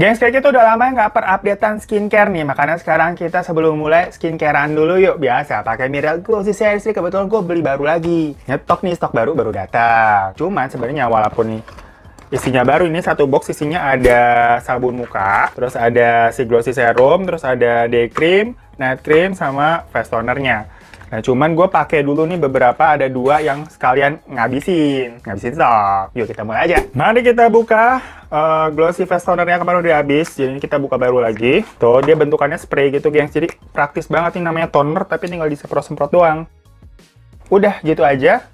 Gengs, kayaknya kita udah lama ya nggak per updatean skincare nih, makanya sekarang kita sebelum mulai skincarean dulu yuk. Biasa pakai Mireal Glossy Series, kebetulan gue beli baru lagi. Nyetok nih, stok baru baru datang. Cuman sebenarnya walaupun nih isinya baru ini satu box isinya ada sabun muka, terus ada si glossy serum, terus ada day cream, night cream sama face tonernya. Nah, cuman gue pakai dulu nih beberapa ada dua yang sekalian ngabisin. Ngabisin stok. Yuk kita mulai aja. Mari kita buka uh, glossy face tonernya kemarin udah habis. Jadi kita buka baru lagi. Tuh, dia bentukannya spray gitu, guys Jadi praktis banget nih namanya toner, tapi tinggal disemprot-semprot doang. Udah gitu aja.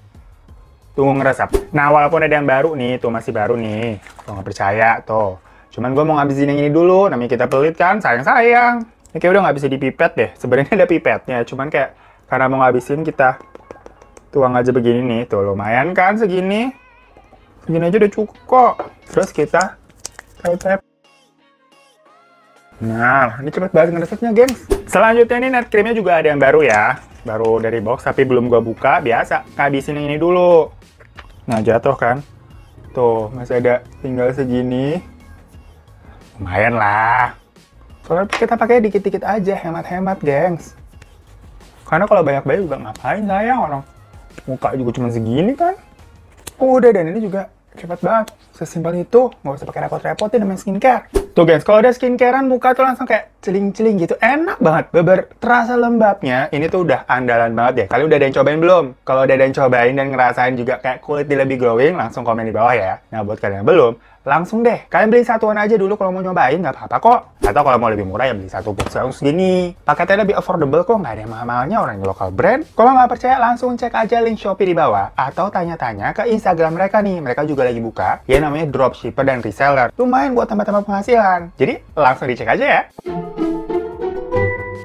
Tunggu ngeresap. Nah, walaupun ada yang baru nih, tuh masih baru nih. Tuh, nggak percaya, tuh. Cuman gue mau ngabisin yang ini dulu, namanya kita pelit kan, sayang-sayang. Ini kayak udah nggak bisa dipipet deh. Sebenarnya ada pipetnya, cuman kayak karena mau ngabisin kita tuang aja begini nih. Tuh lumayan kan segini. Segini aja udah cukup kok. Terus kita tap-tap. Nah, ini cepet banget resepnya, gengs. Selanjutnya ini net creamnya juga ada yang baru ya. Baru dari box, tapi belum gua buka. Biasa, ngabisin yang ini dulu. Nah, jatuh kan. Tuh, masih ada tinggal segini. Lumayan lah. Soalnya kita pakai dikit-dikit aja, hemat-hemat, gengs. Karena kalau banyak-banyak juga ngapain sayang orang muka juga cuma segini kan. Oh, udah dan ini juga cepat banget. Sesimpel itu, nggak usah pakai repot repot ya namanya skincare. Tuh guys, kalau udah skincarean muka tuh langsung kayak celing-celing gitu. Enak banget, beber terasa lembabnya. Ini tuh udah andalan banget ya. Kalian udah ada yang cobain belum? Kalau udah ada yang cobain dan ngerasain juga kayak kulit lebih glowing, langsung komen di bawah ya. Nah, buat kalian yang belum, langsung deh. Kalian beli satuan aja dulu kalau mau nyobain, nggak apa-apa kok. Atau kalau mau lebih murah ya beli satu box langsung segini. Paketnya lebih affordable kok, nggak ada yang mahal-mahalnya orang lokal brand. Kalau nggak percaya, langsung cek aja link Shopee di bawah. Atau tanya-tanya ke Instagram mereka nih, mereka juga lagi buka. Ya namanya dropshipper dan reseller. Lumayan buat tambah-tambah penghasilan. Jadi, langsung dicek aja ya.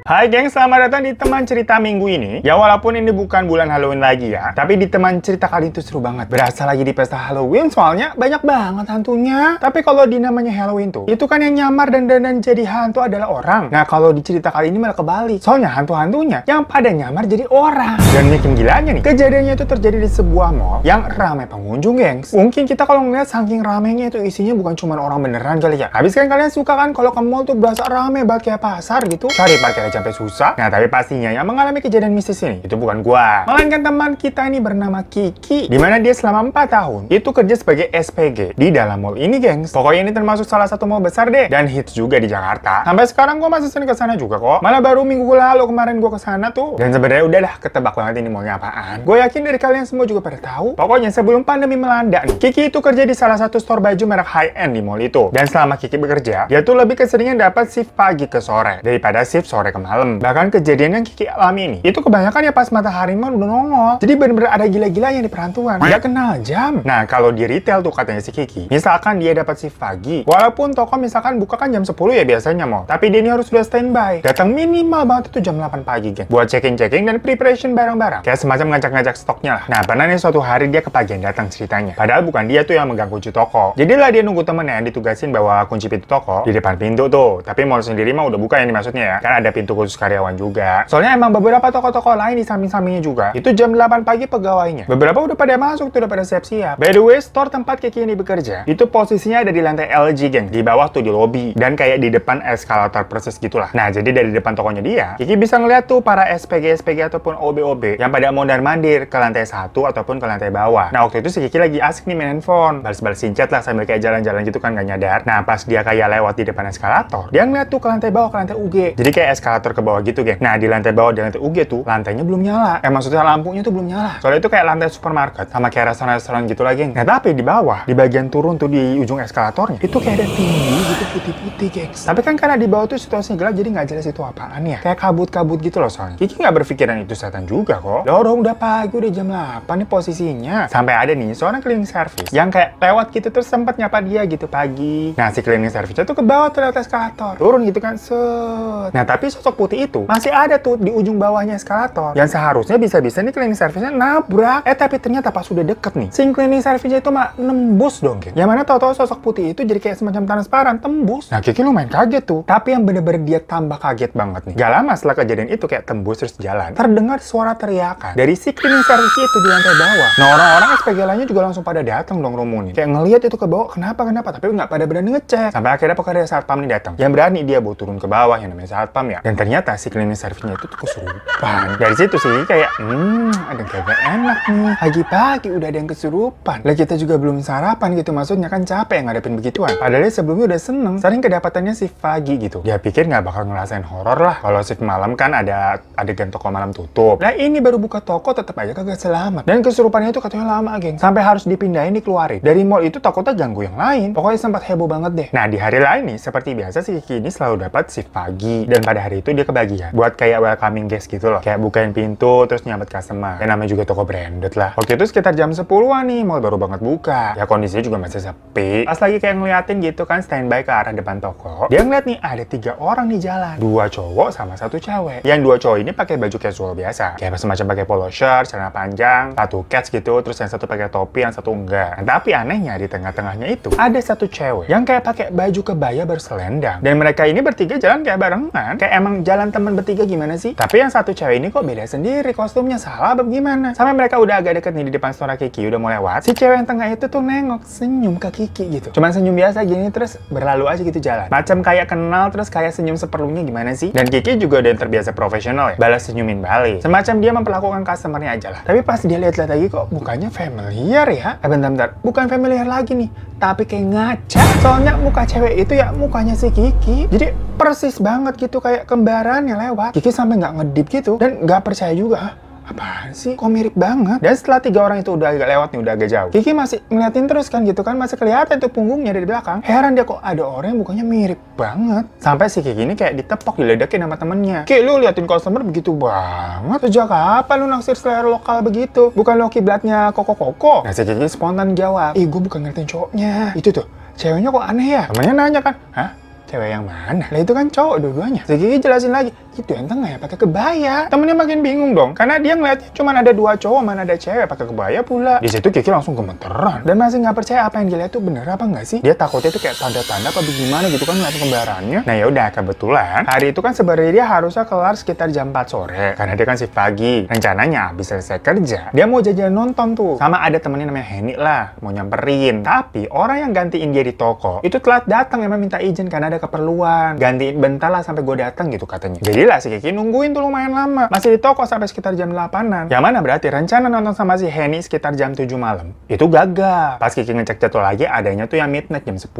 Hai geng, selamat datang di teman cerita minggu ini. Ya walaupun ini bukan bulan Halloween lagi ya, tapi di teman cerita kali itu seru banget. Berasa lagi di pesta Halloween soalnya banyak banget hantunya. Tapi kalau di namanya Halloween tuh, itu kan yang nyamar dan dandan jadi hantu adalah orang. Nah kalau di cerita kali ini malah kebalik. Soalnya hantu-hantunya yang pada nyamar jadi orang. Dan makin gilanya nih, kejadiannya itu terjadi di sebuah mall yang ramai pengunjung gengs. Mungkin kita kalau ngeliat saking ramenya itu isinya bukan cuma orang beneran kali ya. Habis kan kalian suka kan kalau ke mall tuh berasa rame banget kayak pasar gitu. Cari parkir sampai capek susah. Nah, tapi pastinya yang mengalami kejadian mistis ini itu bukan gua. Melainkan teman kita ini bernama Kiki, di mana dia selama 4 tahun itu kerja sebagai SPG di dalam mall ini, gengs. Pokoknya ini termasuk salah satu mall besar deh dan hits juga di Jakarta. Sampai sekarang gua masih sering ke sana juga kok. Malah baru minggu lalu kemarin gua ke sana tuh. Dan sebenarnya udahlah ketebak banget ini mallnya apaan. Gue yakin dari kalian semua juga pada tahu. Pokoknya sebelum pandemi melanda nih, Kiki itu kerja di salah satu store baju merek high end di mall itu. Dan selama Kiki bekerja, dia tuh lebih keseringan dapat shift pagi ke sore daripada shift sore ke malam. Bahkan kejadian yang Kiki alami ini, itu kebanyakan ya pas matahari mah udah nongol. Jadi bener-bener ada gila-gila yang di perantuan iya. Nggak kenal jam. Nah, kalau di retail tuh katanya si Kiki, misalkan dia dapat si pagi, walaupun toko misalkan buka kan jam 10 ya biasanya mau, tapi dia ini harus sudah standby. Datang minimal banget itu jam 8 pagi, geng. Buat checking-checking dan preparation barang-barang. Kayak semacam ngajak-ngajak stoknya lah. Nah, pernah nih suatu hari dia kepagian datang ceritanya. Padahal bukan dia tuh yang mengganggu kunci toko. Jadilah dia nunggu temennya yang ditugasin bawa kunci pintu toko di depan pintu tuh. Tapi mall sendiri mah udah buka yang dimaksudnya maksudnya ya. Kan ada pintu itu khusus karyawan juga. Soalnya emang beberapa toko-toko lain di samping-sampingnya juga, itu jam 8 pagi pegawainya. Beberapa udah pada masuk, tuh udah pada siap-siap. By the way, store tempat Kiki ini bekerja, itu posisinya ada di lantai LG, geng. Di bawah tuh di lobby, dan kayak di depan eskalator persis gitulah. Nah, jadi dari depan tokonya dia, Kiki bisa ngeliat tuh para SPG-SPG ataupun OB-OB yang pada mondar-mandir ke lantai satu ataupun ke lantai bawah. Nah, waktu itu si Kiki lagi asik nih main handphone, balas-balasin chat lah sambil kayak jalan-jalan gitu kan gak nyadar. Nah, pas dia kayak lewat di depan eskalator, dia ngeliat tuh ke lantai bawah, ke lantai UG. Jadi kayak eskalator eskalator ke bawah gitu, geng. Nah, di lantai bawah di lantai UG tuh, lantainya belum nyala. Eh, maksudnya lampunya tuh belum nyala. Soalnya itu kayak lantai supermarket sama kayak restoran-restoran gitu lagi. Nah, tapi di bawah, di bagian turun tuh di ujung eskalatornya, itu kayak ada tinggi gitu putih-putih, geng. Tapi kan karena di bawah tuh situasinya gelap, jadi nggak jelas itu apaan ya. Kayak kabut-kabut gitu loh, soalnya. Kiki nggak berpikiran itu setan juga kok. Lorong udah pagi, udah jam 8 nih posisinya. Sampai ada nih seorang cleaning service yang kayak lewat gitu terus sempat nyapa dia gitu pagi. Nah, si cleaning service itu ke bawah tuh lewat eskalator. Turun gitu kan, set. Nah, tapi sosok sosok putih itu masih ada tuh di ujung bawahnya eskalator yang seharusnya bisa-bisa nih cleaning service-nya nabrak eh tapi ternyata pas sudah deket nih sing cleaning service-nya itu mah nembus dong gitu yang mana tau-tau sosok putih itu jadi kayak semacam transparan tembus nah Kiki lumayan kaget tuh tapi yang bener-bener dia tambah kaget banget nih gak lama setelah kejadian itu kayak tembus terus jalan terdengar suara teriakan dari si cleaning service itu di lantai bawah nah orang-orang SPG lainnya juga langsung pada datang dong nih kayak ngelihat itu ke bawah kenapa kenapa tapi nggak pada berani ngecek sampai akhirnya pokoknya saat pam nih datang yang berani dia bawa turun ke bawah yang namanya saat pam ya dan ternyata si cleaning service-nya itu tuh kesurupan. Dari situ sih kayak, hmm, ada gak enak nih. Pagi-pagi udah ada yang kesurupan. Lah kita juga belum sarapan gitu, maksudnya kan capek ngadepin begituan. Padahal sebelumnya udah seneng, sering kedapatannya si pagi gitu. Dia pikir nggak bakal ngerasain horor lah. Kalau shift malam kan ada adegan toko malam tutup. Nah ini baru buka toko tetap aja kagak selamat. Dan kesurupannya itu katanya lama, geng. Sampai harus dipindahin, dikeluarin. Dari mall itu takutnya ganggu yang lain. Pokoknya sempat heboh banget deh. Nah di hari lain nih, seperti biasa sih Kiki ini selalu dapat shift pagi. Dan pada hari itu tapi dia kebagian buat kayak welcoming guest gitu loh kayak bukain pintu terus nyambut customer yang namanya juga toko branded lah waktu itu sekitar jam 10-an nih mall baru banget buka ya kondisinya juga masih sepi pas lagi kayak ngeliatin gitu kan standby ke arah depan toko dia ngeliat nih ada tiga orang nih jalan dua cowok sama satu cewek yang dua cowok ini pakai baju casual biasa kayak semacam pakai polo shirt celana panjang satu cats gitu terus yang satu pakai topi yang satu enggak nah, tapi anehnya di tengah-tengahnya itu ada satu cewek yang kayak pakai baju kebaya berselendang dan mereka ini bertiga jalan kayak barengan kayak emang jalan teman bertiga gimana sih? Tapi yang satu cewek ini kok beda sendiri kostumnya salah apa gimana? Sampai mereka udah agak deket nih di depan suara Kiki udah mau lewat. Si cewek yang tengah itu tuh nengok senyum ke Kiki gitu. Cuman senyum biasa gini terus berlalu aja gitu jalan. Macam kayak kenal terus kayak senyum seperlunya gimana sih? Dan Kiki juga udah yang terbiasa profesional ya. Balas senyumin balik. Semacam dia memperlakukan customernya aja lah. Tapi pas dia lihat-lihat lagi kok mukanya familiar ya? Eh bentar bentar, bukan familiar lagi nih. Tapi kayak ngaca. Soalnya muka cewek itu ya mukanya si Kiki. Jadi persis banget gitu kayak kembali Lembarannya lewat Kiki sampai nggak ngedip gitu dan nggak percaya juga apaan sih? Kok mirip banget? Dan setelah tiga orang itu udah agak lewat nih, udah agak jauh. Kiki masih ngeliatin terus kan gitu kan, masih kelihatan tuh punggungnya dari belakang. Heran dia kok ada orang yang bukannya mirip banget. Sampai si Kiki ini kayak ditepok, diledekin sama temennya. Ki, lu liatin customer begitu banget. Sejak kapan lu naksir selera lokal begitu? Bukan lo kiblatnya koko-koko. Nah si Kiki spontan jawab, ih gue bukan ngeliatin cowoknya. Itu tuh, ceweknya kok aneh ya? Temennya nanya kan, hah? Cewek yang mana? Lah itu kan cowok dua-duanya. Zeki jelasin lagi itu enteng nggak ya pakai kebaya? Temennya makin bingung dong, karena dia ngeliat cuma ada dua cowok, mana ada cewek pakai kebaya pula. Di situ Kiki langsung gemeteran dan masih nggak percaya apa yang dia lihat tuh bener apa nggak sih? Dia takutnya itu kayak tanda-tanda apa gimana gitu kan ngeliat kembarannya. Nah ya udah kebetulan hari itu kan sebenarnya dia harusnya kelar sekitar jam 4 sore karena dia kan si pagi. Rencananya habis selesai kerja dia mau jajan nonton tuh sama ada temennya namanya Henny lah mau nyamperin. Tapi orang yang gantiin dia di toko itu telat datang emang minta izin karena ada keperluan. Gantiin bentar lah sampai gue datang gitu katanya. Jadi Gila si Kiki nungguin tuh lumayan lama. Masih di toko sampai sekitar jam 8-an. Yang mana berarti rencana nonton sama si Henny sekitar jam 7 malam. Itu gagal. Pas Kiki ngecek jadwal lagi adanya tuh yang midnight jam 10.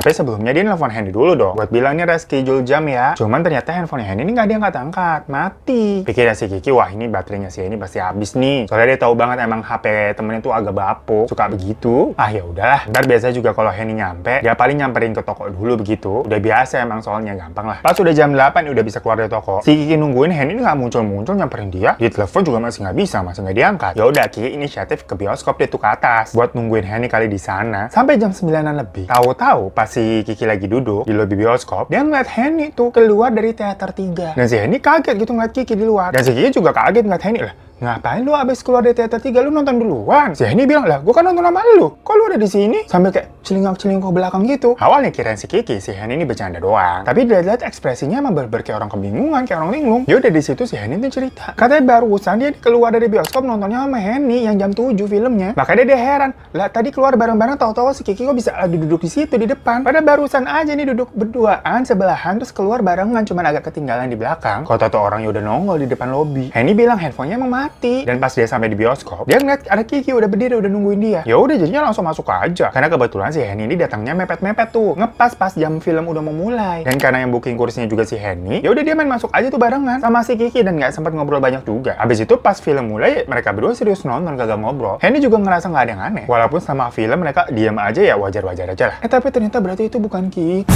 Tapi sebelumnya dia nelfon Henny dulu dong. Buat bilang nih reschedule jam ya. Cuman ternyata handphone Henny ini nggak nggak angkat Mati. Pikirnya si Kiki, wah ini baterainya si Henny pasti habis nih. Soalnya dia tahu banget emang HP temennya tuh agak bapuk. Suka begitu. Ah ya udahlah. Ntar biasa juga kalau Henny nyampe, dia paling nyamperin ke toko dulu begitu. Udah biasa emang soalnya gampang lah. Pas udah jam 8 udah bisa keluar dari toko kok. Si Kiki nungguin Henny nggak muncul-muncul nyamperin dia, di telepon juga masih nggak bisa, masih nggak diangkat. Ya udah Kiki inisiatif ke bioskop dia tuh ke atas buat nungguin Henny kali di sana sampai jam 9-an lebih. Tahu-tahu pas si Kiki lagi duduk di lobi bioskop, dia ngeliat Henny tuh keluar dari teater 3. Dan si Henny kaget gitu ngeliat Kiki di luar. Dan si Kiki juga kaget ngeliat Henny lah ngapain lu abis keluar dari teater tiga lu nonton duluan? Si Henny bilang, lah gue kan nonton sama lu. Kok lu ada di sini? Sambil kayak celingak-celingak belakang gitu. Awalnya kirain si Kiki, si Henny ini bercanda doang. Tapi dilihat-lihat ekspresinya emang ber kayak orang kebingungan, kayak orang linglung. Ya udah di situ si Henny itu cerita. Katanya barusan dia keluar dari bioskop nontonnya sama Henny yang jam 7 filmnya. Makanya dia heran, lah tadi keluar bareng-bareng tahu-tahu si Kiki kok bisa lagi duduk di situ di depan. Pada barusan aja nih duduk berduaan sebelahan terus keluar barengan cuman agak ketinggalan di belakang. Kota tuh orang ya udah nongol di depan lobi. Henny bilang handphonenya emang mati mati. Dan pas dia sampai di bioskop, dia ngeliat ada Kiki udah berdiri udah nungguin dia. Ya udah jadinya langsung masuk aja. Karena kebetulan si Henny ini datangnya mepet-mepet tuh, ngepas pas jam film udah mau mulai. Dan karena yang booking kursinya juga si Henny, ya udah dia main masuk aja tuh barengan sama si Kiki dan nggak sempat ngobrol banyak juga. Abis itu pas film mulai, mereka berdua serius nonton kagak ngobrol. Henny juga ngerasa nggak ada yang aneh. Walaupun sama film mereka diam aja ya wajar-wajar aja lah. Eh tapi ternyata berarti itu bukan Kiki.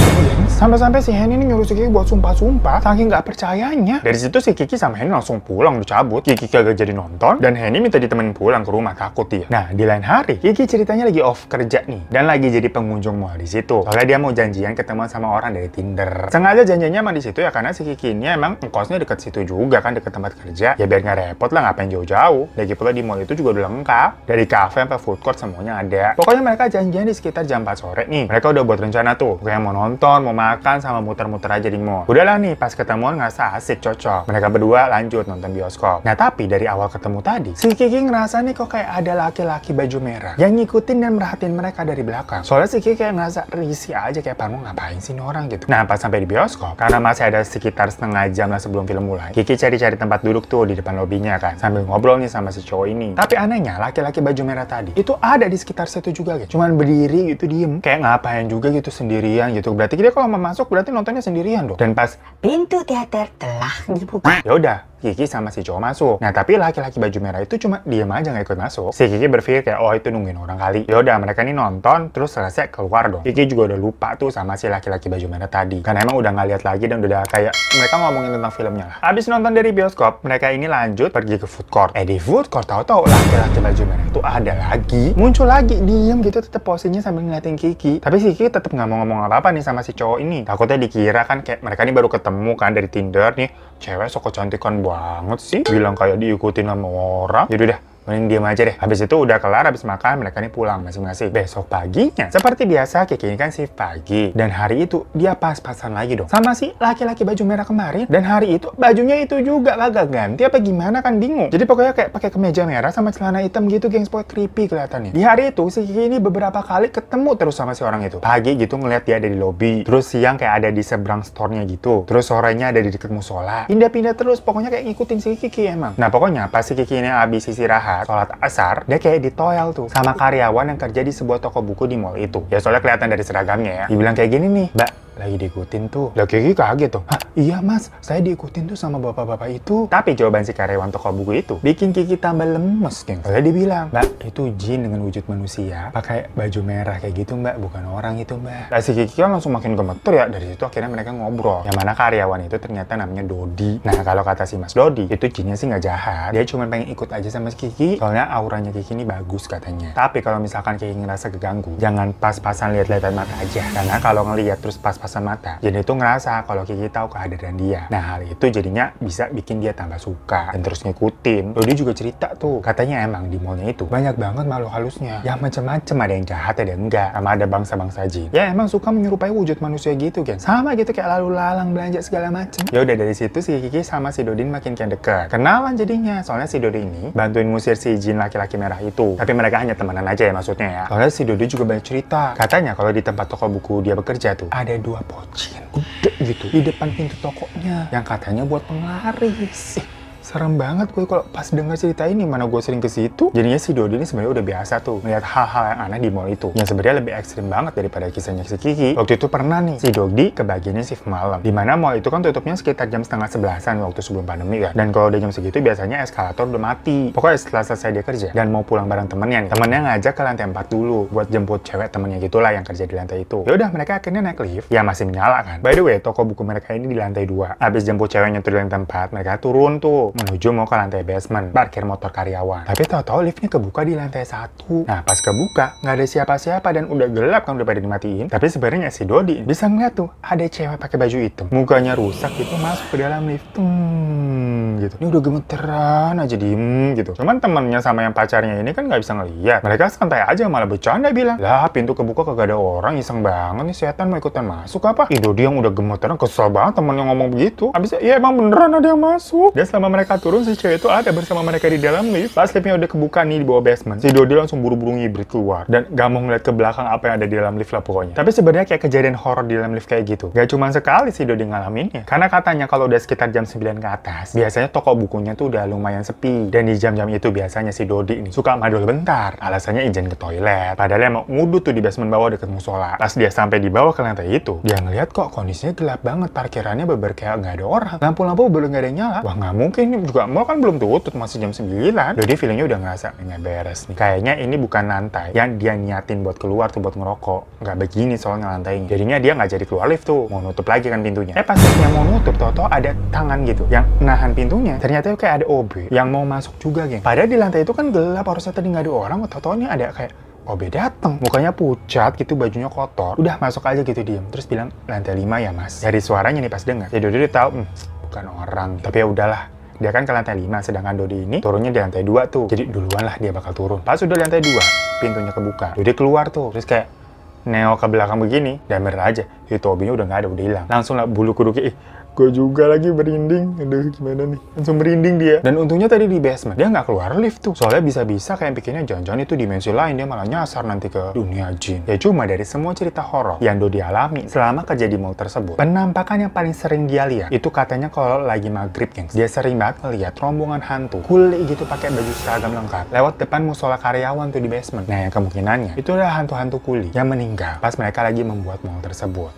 Sampai-sampai si Henny ini nyuruh si Kiki buat sumpah-sumpah, saking nggak percayanya. Dari situ si Kiki sama Henny langsung pulang dicabut. Kiki kagak jadi jadi nonton dan Henny minta ditemenin pulang ke rumah takut dia. Ya. Nah, di lain hari, Kiki ceritanya lagi off kerja nih dan lagi jadi pengunjung mall di situ. Soalnya dia mau janjian ketemu sama orang dari Tinder. Sengaja janjinya emang di situ ya karena si Kiki ini emang kosnya deket situ juga kan deket tempat kerja. Ya biar nggak repot lah ngapain jauh-jauh. Lagi pula di mall itu juga udah lengkap. Dari kafe sampai food court semuanya ada. Pokoknya mereka janjian di sekitar jam 4 sore nih. Mereka udah buat rencana tuh. Kayak mau nonton, mau makan, sama muter-muter aja di mall. Udahlah nih, pas ketemuan nggak asik cocok. Mereka berdua lanjut nonton bioskop. Nah tapi dari dari awal ketemu tadi, si Kiki ngerasa nih kok kayak ada laki-laki baju merah yang ngikutin dan merhatiin mereka dari belakang. Soalnya si Kiki kayak ngerasa risi aja kayak Parmo ngapain sih nih orang gitu. Nah pas sampai di bioskop, karena masih ada sekitar setengah jam lah sebelum film mulai, Kiki cari-cari tempat duduk tuh di depan lobinya kan, sambil ngobrol nih sama si cowok ini. Tapi anehnya laki-laki baju merah tadi itu ada di sekitar situ juga gitu. Cuman berdiri gitu diem, kayak ngapain juga gitu sendirian gitu. Berarti dia kalau mau masuk berarti nontonnya sendirian dong. Dan pas pintu teater telah dibuka. Ya udah, Kiki sama si cowok masuk. Nah tapi laki-laki baju merah itu cuma diam aja nggak ikut masuk. Si Kiki berpikir kayak oh itu nungguin orang kali. Ya udah mereka ini nonton terus selesai keluar dong. Kiki juga udah lupa tuh sama si laki-laki baju merah tadi. Karena emang udah nggak lihat lagi dan udah kayak mereka ngomongin tentang filmnya lah. Abis nonton dari bioskop mereka ini lanjut pergi ke food court. Eh di food court tahu-tahu laki-laki baju merah itu ada lagi muncul lagi diem gitu tetap posisinya sambil ngeliatin Kiki. Tapi si Kiki tetap nggak mau ngomong apa-apa nih sama si cowok ini. Takutnya dikira kan kayak mereka ini baru ketemu kan dari Tinder nih cewek sok kecantikan banget sih bilang kayak diikutin sama orang jadi deh Mending diam aja deh. Habis itu udah kelar, habis makan, mereka ini pulang masing-masing. Besok paginya, seperti biasa, Kiki ini kan sih pagi. Dan hari itu, dia pas-pasan lagi dong. Sama si laki-laki baju merah kemarin. Dan hari itu, bajunya itu juga agak ganti apa gimana kan bingung. Jadi pokoknya kayak pakai kemeja merah sama celana hitam gitu, gengs. Pokoknya creepy kelihatannya. Di hari itu, si Kiki ini beberapa kali ketemu terus sama si orang itu. Pagi gitu ngeliat dia ada di lobby. Terus siang kayak ada di seberang store-nya gitu. Terus sorenya ada di deket musola. Pindah-pindah terus, pokoknya kayak ngikutin si Kiki emang. Nah pokoknya pas si Kiki ini habis istirahat, saat sholat asar, dia kayak di toel tuh sama karyawan yang kerja di sebuah toko buku di mall itu. Ya soalnya kelihatan dari seragamnya ya. Dibilang kayak gini nih, Mbak, lagi diikutin tuh. Lah Kiki gitu, kaget tuh. Hah, iya mas, saya diikutin tuh sama bapak-bapak itu. Tapi jawaban si karyawan toko buku itu bikin Kiki tambah lemes, geng. dia bilang, mbak itu jin dengan wujud manusia, pakai baju merah kayak gitu mbak, bukan orang itu mbak. Lah si Kiki kan langsung makin gemetar ya, dari situ akhirnya mereka ngobrol. Yang mana karyawan itu ternyata namanya Dodi. Nah kalau kata si mas Dodi, itu jinnya sih nggak jahat, dia cuma pengen ikut aja sama si Kiki, soalnya auranya Kiki ini bagus katanya. Tapi kalau misalkan Kiki ngerasa keganggu, jangan pas-pasan lihat lihat mata aja. Karena kalau ngelihat terus pas-pasan mata. Jadi itu ngerasa kalau Kiki tahu kehadiran dia. Nah hal itu jadinya bisa bikin dia tambah suka dan terus ngikutin. Lalu dia juga cerita tuh katanya emang di mallnya itu banyak banget malu halusnya. Yang macam-macam ada yang jahat ada yang enggak. Sama ada bangsa-bangsa jin. Ya emang suka menyerupai wujud manusia gitu kan. Sama gitu kayak lalu lalang belanja segala macam. Ya udah dari situ si Kiki sama si Dodin makin kayak dekat. Kenalan jadinya soalnya si Dodin ini bantuin musir si jin laki-laki merah itu. Tapi mereka hanya temenan aja ya maksudnya ya. Soalnya si Dodin juga banyak cerita. Katanya kalau di tempat toko buku dia bekerja tuh ada dua dua pocin gede gitu di depan pintu tokonya ya. yang katanya buat penglaris. Eh, serem banget gue kalau pas dengar cerita ini mana gue sering ke situ jadinya si Dodi ini sebenarnya udah biasa tuh melihat hal-hal yang aneh di mall itu yang sebenarnya lebih ekstrim banget daripada kisahnya si Kiki waktu itu pernah nih si Dodi kebagiannya shift malam di mana mall itu kan tutupnya sekitar jam setengah sebelasan waktu sebelum pandemi kan dan kalau udah jam segitu biasanya eskalator udah mati pokoknya setelah selesai dia kerja dan mau pulang bareng temennya nih temennya ngajak ke lantai 4 dulu buat jemput cewek temennya gitulah yang kerja di lantai itu ya udah mereka akhirnya naik lift ya masih menyala kan by the way toko buku mereka ini di lantai dua. abis jemput ceweknya tuh di lantai 4 mereka turun tuh menuju mau ke lantai basement, parkir motor karyawan. Tapi tahu-tahu liftnya kebuka di lantai satu. Nah, pas kebuka, nggak ada siapa-siapa dan udah gelap kan udah pada dimatiin. Tapi sebenarnya si Dodi bisa ngeliat tuh, ada cewek pakai baju itu Mukanya rusak gitu masuk ke dalam lift. Hmm, gitu. Ini udah gemeteran aja diem gitu. Cuman temennya sama yang pacarnya ini kan nggak bisa ngeliat. Mereka santai aja malah bercanda bilang, lah pintu kebuka kagak ada orang, iseng banget nih setan mau ikutan masuk apa? Ih, Dodi yang udah gemeteran kesel banget temennya ngomong begitu. abisnya ya emang beneran ada yang masuk. dia selama mereka mereka turun, si cewek itu ada bersama mereka di dalam lift. Pas liftnya udah kebuka nih di bawah basement, si Dodi langsung buru-buru ngibrit keluar. Dan gak mau ngeliat ke belakang apa yang ada di dalam lift lah pokoknya. Tapi sebenarnya kayak kejadian horror di dalam lift kayak gitu. Gak cuma sekali si Dodi ngalaminnya. Karena katanya kalau udah sekitar jam 9 ke atas, biasanya toko bukunya tuh udah lumayan sepi. Dan di jam-jam itu biasanya si Dodi ini suka madul bentar. Alasannya izin ke toilet. Padahal emang ngudut tuh di basement bawah deket musola. Pas dia sampai di bawah ke lantai itu, dia ngeliat kok kondisinya gelap banget. Parkirannya beber kayak nggak ada orang. Lampu-lampu belum nggak ada yang nyala. Wah nggak mungkin nih juga mall kan belum tutup masih jam 9 jadi feelingnya udah ngerasa nggak beres nih kayaknya ini bukan lantai yang dia niatin buat keluar tuh buat ngerokok nggak begini soalnya lantainya jadinya dia nggak jadi keluar lift tuh mau nutup lagi kan pintunya eh pas dia mau nutup toto ada tangan gitu yang nahan pintunya ternyata kayak ada OB yang mau masuk juga geng padahal di lantai itu kan gelap harusnya tadi nggak ada orang toto ini ada kayak OB dateng mukanya pucat gitu bajunya kotor udah masuk aja gitu diam, terus bilang lantai lima ya mas dari suaranya nih pas dengar ya udah tahu hmm, bukan orang tapi ya udahlah dia kan ke lantai 5, sedangkan Dodi ini turunnya di lantai 2 tuh. Jadi duluan lah dia bakal turun. Pas udah lantai 2, pintunya kebuka. Dodi keluar tuh, terus kayak neo ke belakang begini, dan bener aja, obinya udah nggak ada, udah hilang. Langsung lah bulu kuduknya, ih, gue juga lagi berinding, aduh gimana nih langsung berinding dia dan untungnya tadi di basement dia nggak keluar lift tuh soalnya bisa-bisa kayak pikirnya jangan-jangan itu dimensi lain dia malah nyasar nanti ke dunia jin ya cuma dari semua cerita horor yang Do alami selama kerja di mall tersebut penampakan yang paling sering dia lihat itu katanya kalau lagi maghrib gengs dia sering banget melihat rombongan hantu kulit gitu pakai baju seragam lengkap lewat depan musola karyawan tuh di basement nah yang kemungkinannya itu adalah hantu-hantu kuli yang meninggal pas mereka lagi membuat mall tersebut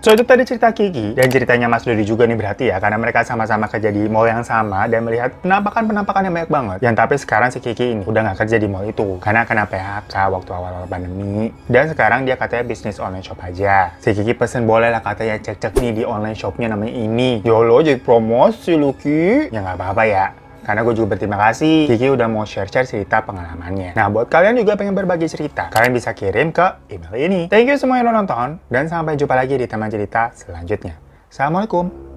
So itu tadi cerita Kiki dan ceritanya Mas Dodi juga nih berarti ya karena mereka sama-sama kerja di mall yang sama dan melihat penampakan-penampakan yang banyak banget. Yang tapi sekarang si Kiki ini udah nggak kerja di mall itu karena kena PHK waktu awal-awal pandemi dan sekarang dia katanya bisnis online shop aja. Si Kiki pesen boleh lah katanya cek-cek nih di online shopnya namanya ini. yo ya lo jadi promosi Luki. Ya nggak apa-apa ya karena gue juga berterima kasih Kiki udah mau share-share cerita pengalamannya. Nah, buat kalian juga pengen berbagi cerita, kalian bisa kirim ke email ini. Thank you semua yang udah nonton, dan sampai jumpa lagi di teman cerita selanjutnya. Assalamualaikum.